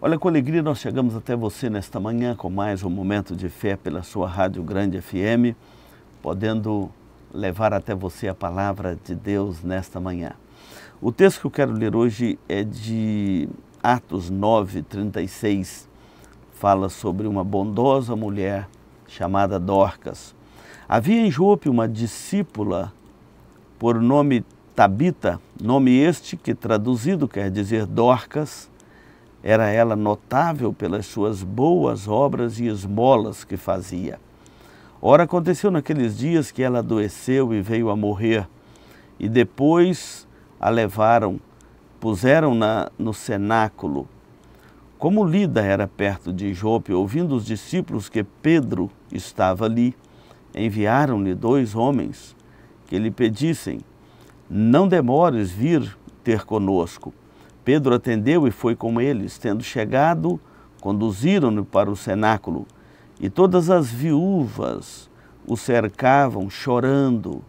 Olha, com alegria nós chegamos até você nesta manhã com mais um momento de fé pela sua Rádio Grande FM, podendo levar até você a palavra de Deus nesta manhã. O texto que eu quero ler hoje é de Atos 9, 36. Fala sobre uma bondosa mulher chamada Dorcas. Havia em Jope uma discípula por nome Tabita, nome este que traduzido quer dizer Dorcas, era ela notável pelas suas boas obras e esmolas que fazia. Ora, aconteceu naqueles dias que ela adoeceu e veio a morrer, e depois a levaram, puseram-na no cenáculo. Como Lida era perto de Jope, ouvindo os discípulos que Pedro estava ali, enviaram-lhe dois homens que lhe pedissem: Não demores vir ter conosco. Pedro atendeu e foi com eles. Tendo chegado, conduziram-no para o cenáculo. E todas as viúvas o cercavam, chorando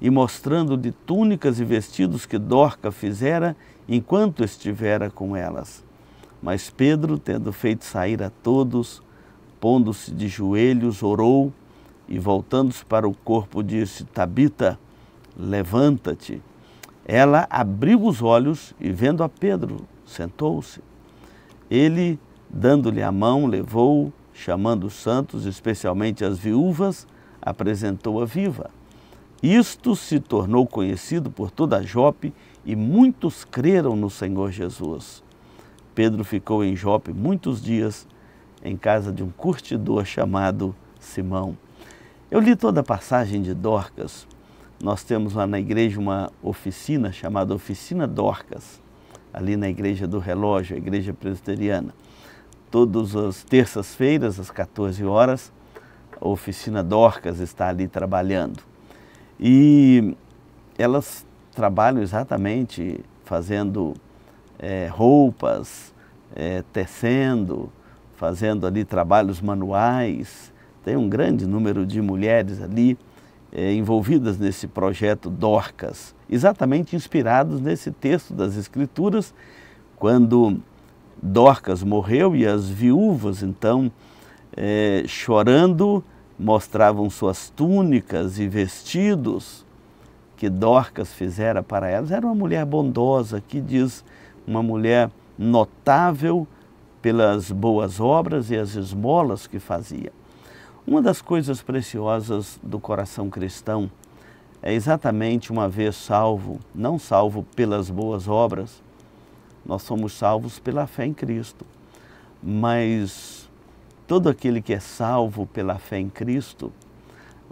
e mostrando de túnicas e vestidos que Dorca fizera enquanto estivera com elas. Mas Pedro, tendo feito sair a todos, pondo-se de joelhos, orou e, voltando-se para o corpo, disse: Tabita, levanta-te. Ela abriu os olhos e, vendo a Pedro, sentou-se. Ele, dando-lhe a mão, levou-o, chamando os santos, especialmente as viúvas, apresentou-a viva. Isto se tornou conhecido por toda a Jope e muitos creram no Senhor Jesus. Pedro ficou em Jope muitos dias, em casa de um curtidor chamado Simão. Eu li toda a passagem de Dorcas nós temos lá na igreja uma oficina chamada Oficina Dorcas, ali na igreja do relógio, a igreja presbiteriana. Todas as terças-feiras, às 14 horas, a oficina Dorcas está ali trabalhando. E elas trabalham exatamente fazendo é, roupas, é, tecendo, fazendo ali trabalhos manuais. Tem um grande número de mulheres ali eh, envolvidas nesse projeto Dorcas, exatamente inspirados nesse texto das Escrituras, quando Dorcas morreu e as viúvas, então, eh, chorando, mostravam suas túnicas e vestidos que Dorcas fizera para elas. Era uma mulher bondosa, que diz uma mulher notável pelas boas obras e as esmolas que fazia. Uma das coisas preciosas do coração cristão é exatamente uma vez salvo, não salvo pelas boas obras, nós somos salvos pela fé em Cristo. Mas todo aquele que é salvo pela fé em Cristo,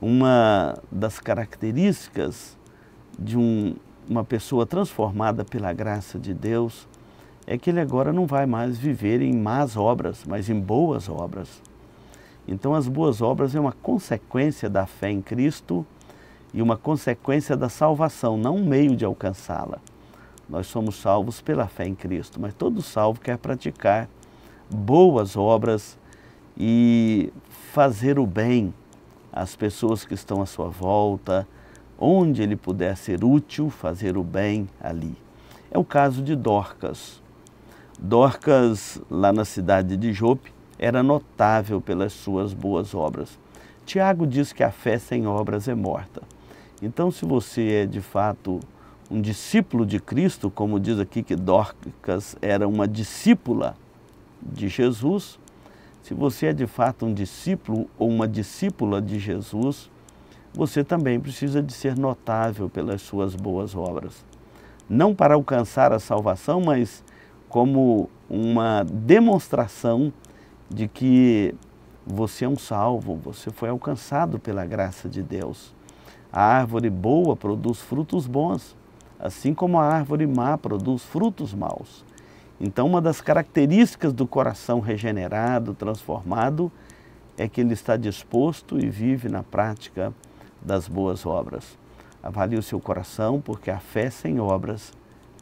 uma das características de um, uma pessoa transformada pela graça de Deus é que ele agora não vai mais viver em más obras, mas em boas obras. Então, as boas obras é uma consequência da fé em Cristo e uma consequência da salvação, não um meio de alcançá-la. Nós somos salvos pela fé em Cristo, mas todo salvo quer praticar boas obras e fazer o bem às pessoas que estão à sua volta, onde ele puder ser útil, fazer o bem ali. É o caso de Dorcas. Dorcas, lá na cidade de Jope, era notável pelas suas boas obras. Tiago diz que a fé sem obras é morta. Então, se você é de fato um discípulo de Cristo, como diz aqui que Dorcas era uma discípula de Jesus, se você é de fato um discípulo ou uma discípula de Jesus, você também precisa de ser notável pelas suas boas obras. Não para alcançar a salvação, mas como uma demonstração de que você é um salvo, você foi alcançado pela graça de Deus. A árvore boa produz frutos bons, assim como a árvore má produz frutos maus. Então, uma das características do coração regenerado, transformado, é que ele está disposto e vive na prática das boas obras. Avalie o seu coração, porque a fé sem obras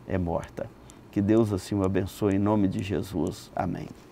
é morta. Que Deus assim o abençoe em nome de Jesus. Amém.